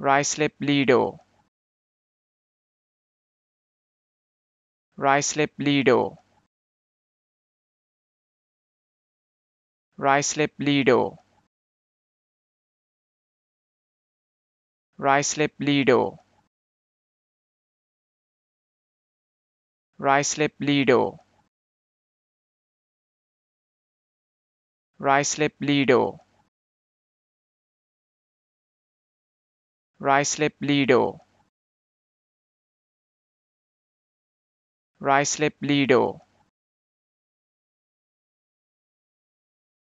Ryslev-Lido Ryslev-Lido slip lido Ryslev-Lido Ryslev-Lido slip lido slip Lido.